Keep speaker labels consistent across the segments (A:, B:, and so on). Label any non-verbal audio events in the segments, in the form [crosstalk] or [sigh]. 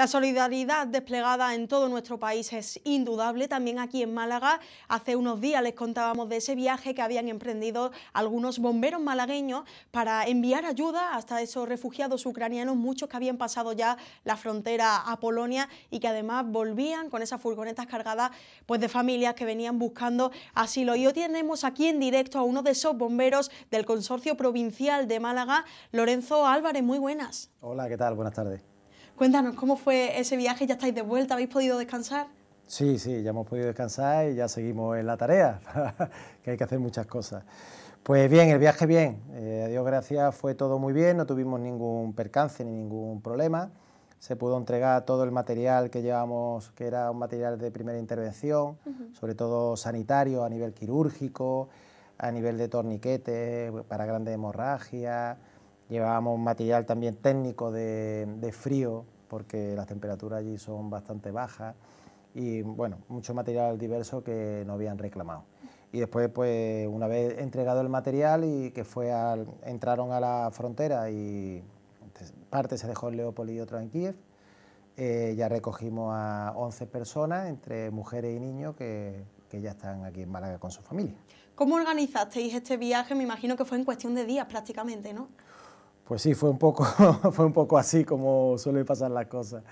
A: La solidaridad desplegada en todo nuestro país es indudable, también aquí en Málaga. Hace unos días les contábamos de ese viaje que habían emprendido algunos bomberos malagueños para enviar ayuda hasta esos refugiados ucranianos, muchos que habían pasado ya la frontera a Polonia y que además volvían con esas furgonetas cargadas pues, de familias que venían buscando asilo. Y hoy tenemos aquí en directo a uno de esos bomberos del Consorcio Provincial de Málaga, Lorenzo Álvarez. Muy buenas.
B: Hola, ¿qué tal? Buenas tardes.
A: Cuéntanos, ¿cómo fue ese viaje? ¿Ya estáis de vuelta? ¿Habéis podido descansar?
B: Sí, sí, ya hemos podido descansar y ya seguimos en la tarea, [laughs] que hay que hacer muchas cosas. Pues bien, el viaje bien, eh, a Dios gracias fue todo muy bien, no tuvimos ningún percance ni ningún problema, se pudo entregar todo el material que llevamos, que era un material de primera intervención, sobre todo sanitario, a nivel quirúrgico, a nivel de torniquetes, para grandes hemorragias, Llevábamos material también técnico de, frío, porque las temperaturas allí son bastante bajas y bueno, mucho material diverso que no habían reclamado. Y después, pues una vez entregado el material y que fue al, entraron a la frontera y parte se dejó en Leópolis y otra en Kiev, eh, ya recogimos a 11 personas, entre mujeres y niños, que, que ya están aquí en Málaga con su familia.
A: ¿Cómo organizasteis este viaje? Me imagino que fue en cuestión de días prácticamente, ¿no?
B: Pues sí, fue un poco, [laughs] fue un poco así como suelen pasar las cosas.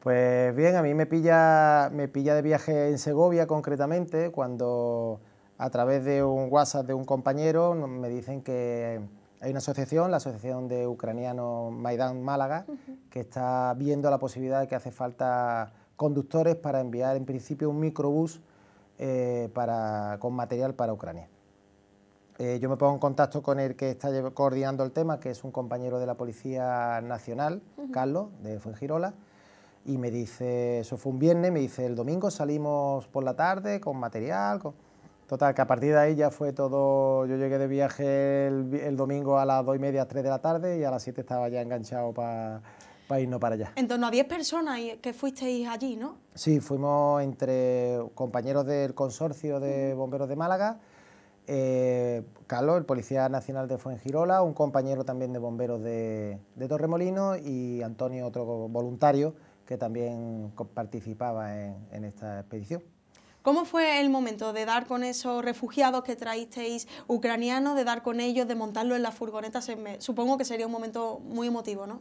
B: Pues bien, a mí me pilla, me pilla de viaje en Segovia concretamente, cuando a través de un WhatsApp de un compañero me dicen que hay una asociación, la Asociación de Ucranianos Maidán Málaga, que está viendo la posibilidad de que hace falta conductores para enviar en principio un microbús eh, con material para Ucrania. Eh, yo me pongo en contacto con el que está coordinando el tema, que es un compañero de la Policía Nacional, Carlos, de Fuengirola, y me dice, eso fue un viernes, me dice, el domingo salimos por la tarde con material, total, que a partir de ahí ya fue todo, yo llegué de viaje el, domingo a las dos y media, tres de la tarde, y a las siete estaba ya enganchado para para irnos para allá. En
A: torno a 10 personas que fuisteis allí, ¿no?
B: Sí, fuimos entre compañeros del consorcio de bomberos de Málaga, eh, Carlos, el Policía Nacional de Fuengirola, un compañero también de bomberos de, Torremolino y Antonio, otro voluntario que también participaba en, esta expedición.
A: ¿Cómo fue el momento de dar con esos refugiados que traísteis ucranianos, de dar con ellos, de montarlos en las furgonetas? supongo que sería un momento muy emotivo, ¿no?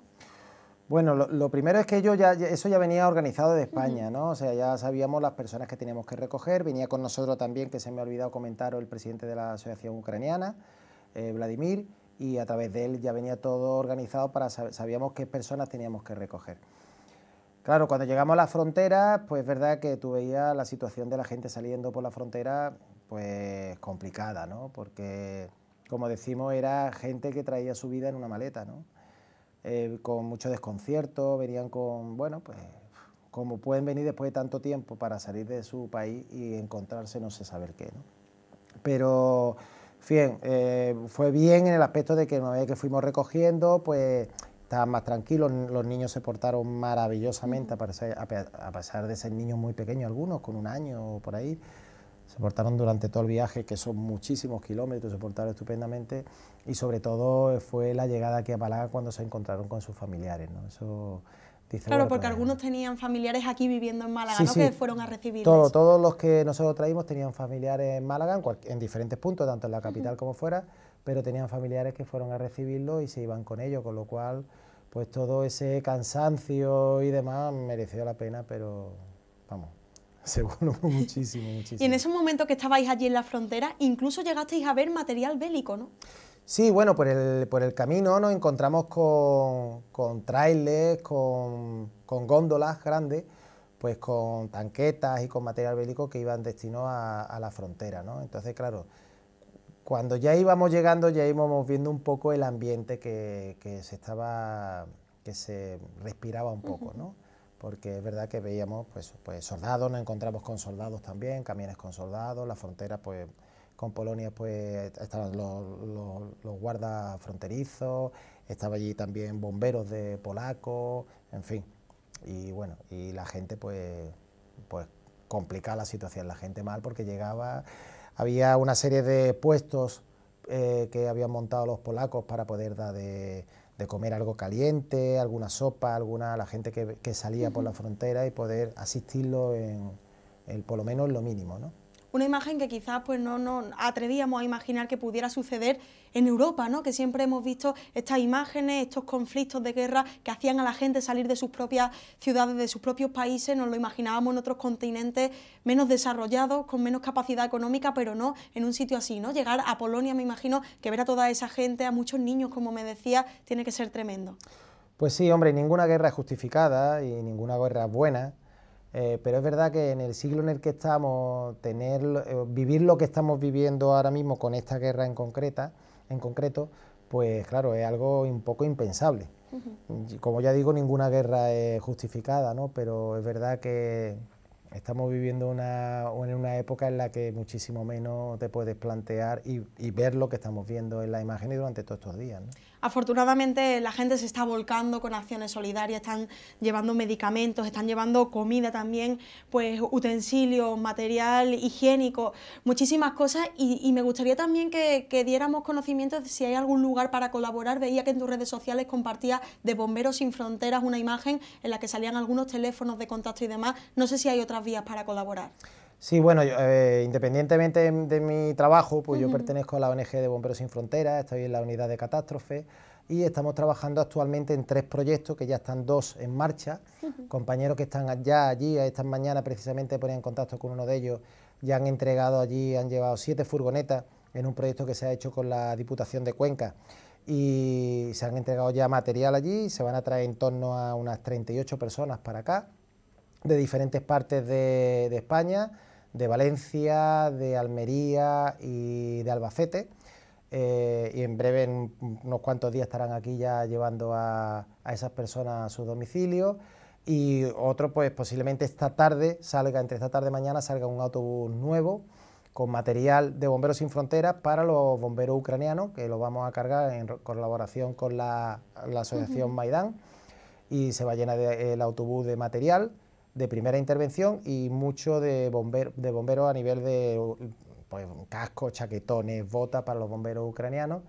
B: Bueno, lo, primero es que yo ya, eso ya venía organizado de España, ¿no? O sea, ya sabíamos las personas que teníamos que recoger. Venía con nosotros también, que se me ha olvidado comentar, el presidente de la Asociación Ucraniana, eh, Vladimir, y a través de él ya venía todo organizado para sabíamos qué personas teníamos que recoger. Claro, cuando llegamos a la frontera, pues es verdad que tú veías la situación de la gente saliendo por la frontera, pues complicada, ¿no? Porque, como decimos, era gente que traía su vida en una maleta, ¿no? Eh, con mucho desconcierto, venían con, bueno, pues como pueden venir después de tanto tiempo para salir de su país y encontrarse no sé saber qué. ¿no? Pero, bien, eh, fue bien en el aspecto de que una vez que fuimos recogiendo, pues estaban más tranquilos, los niños se portaron maravillosamente, a pesar, a pesar de ser niños muy pequeños algunos, con un año o por ahí se portaron durante todo el viaje, que son muchísimos kilómetros, se portaron estupendamente y sobre todo eh, fue la llegada aquí a Málaga cuando se encontraron con sus familiares, ¿no? Eso Claro, porque
A: pues, algunos tenían familiares aquí viviendo en Málaga, ¿no? Que fueron a recibir todos
B: los que nosotros traímos tenían familiares en Málaga, en, diferentes puntos, tanto en la capital como fuera, pero tenían familiares que fueron a recibirlos y se iban con ellos, con lo cual pues todo ese cansancio y demás mereció la pena, pero vamos, [laughs] Seguro, muchísimo, muchísimo. Y en ese
A: momento que estabais allí en la frontera, incluso llegasteis a ver material bélico, ¿no?
B: Sí, bueno, por el, camino nos encontramos con, con trailers, con, góndolas grandes, pues con tanquetas y con material bélico que iban destino a, la frontera, ¿no? Entonces, claro, cuando ya íbamos llegando, ya íbamos viendo un poco el ambiente que, que se estaba, que se respiraba un poco, ¿no? porque es verdad que veíamos pues, pues soldados, nos encontramos con soldados también, camiones con soldados, la frontera pues con Polonia pues estaban los, guardas fronterizos, estaba allí también bomberos de polacos, en fin, y bueno, y la gente pues, pues complicaba la situación, la gente mal porque llegaba, había una serie de puestos eh, que habían montado los polacos para poder dar de de comer algo caliente, alguna sopa, alguna la gente que, salía por la frontera y poder asistirlo en, el por lo menos lo mínimo. ¿no?
A: una imagen que quizás pues no nos atrevíamos a imaginar que pudiera suceder en Europa, ¿no? que siempre hemos visto estas imágenes, estos conflictos de guerra que hacían a la gente salir de sus propias ciudades, de sus propios países, nos lo imaginábamos en otros continentes menos desarrollados, con menos capacidad económica, pero no en un sitio así, ¿no? Llegar a Polonia, me imagino, que ver a toda esa gente, a muchos niños, como me decía, tiene que ser tremendo.
B: Pues sí, hombre, ninguna guerra es justificada y ninguna guerra es buena, eh, pero es verdad que en el siglo en el que estamos, tener, eh, vivir lo que estamos viviendo ahora mismo con esta guerra en, concreta, en concreto, pues claro, es algo un poco impensable. Como ya digo, ninguna guerra es justificada, ¿no? pero es verdad que Estamos viviendo una, en una época en la que muchísimo menos te puedes plantear y, ver lo que estamos viendo en la imagen y durante todos estos días.
A: Afortunadamente la gente se está volcando con acciones solidarias, están llevando medicamentos, están llevando comida también, pues utensilios, material higiénico, muchísimas cosas y, me gustaría también que, que, diéramos conocimiento de si hay algún lugar para colaborar. Veía que en tus redes sociales compartías de Bomberos Sin Fronteras una imagen en la que salían algunos teléfonos de contacto y demás. No sé si hay otras vías para colaborar?
B: Sí, bueno, eh, independientemente de, mi trabajo, pues yo pertenezco a la ONG de Bomberos Sin Fronteras, estoy en la unidad de catástrofe y estamos trabajando actualmente en tres proyectos que ya están dos en marcha. Compañeros que están ya allí, esta mañana precisamente ponía en contacto con uno de ellos, ya han entregado allí, han llevado siete furgonetas en un proyecto que se ha hecho con la Diputación de Cuenca y se han entregado ya material allí, se van a traer en torno a unas 38 personas para acá de diferentes partes de, España, de Valencia, de Almería y de Albacete. Eh, y en breve, en unos cuantos días, estarán aquí ya llevando a, esas personas a sus domicilios. Y otro, pues posiblemente esta tarde salga, entre esta tarde y mañana, salga un autobús nuevo con material de Bomberos Sin Fronteras para los bomberos ucranianos, que lo vamos a cargar en colaboración con la, asociación Maidán. Y se va a llenar el autobús de material de primera intervención y mucho de, de bomberos a nivel de pues, cascos, chaquetones, botas para los bomberos ucranianos.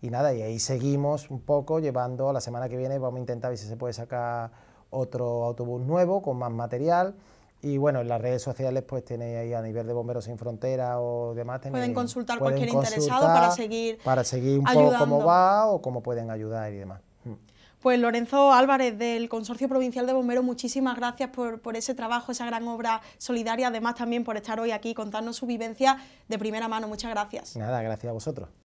B: Y nada, y ahí seguimos un poco llevando, la semana que viene vamos a intentar ver si se puede sacar otro autobús nuevo con más material. Y bueno, en las redes sociales pues tenéis ahí a nivel de Bomberos Sin frontera o demás. pueden consultar cualquier interesado para seguir Para seguir un poco cómo va o cómo pueden ayudar y demás. Mm.
A: Pues Lorenzo Álvarez del Consorcio Provincial de Bomberos, muchísimas gracias por, por, ese trabajo, esa gran obra solidaria, además también por estar hoy aquí contarnos su vivencia de primera mano. Muchas gracias.
B: Nada, gracias a vosotros.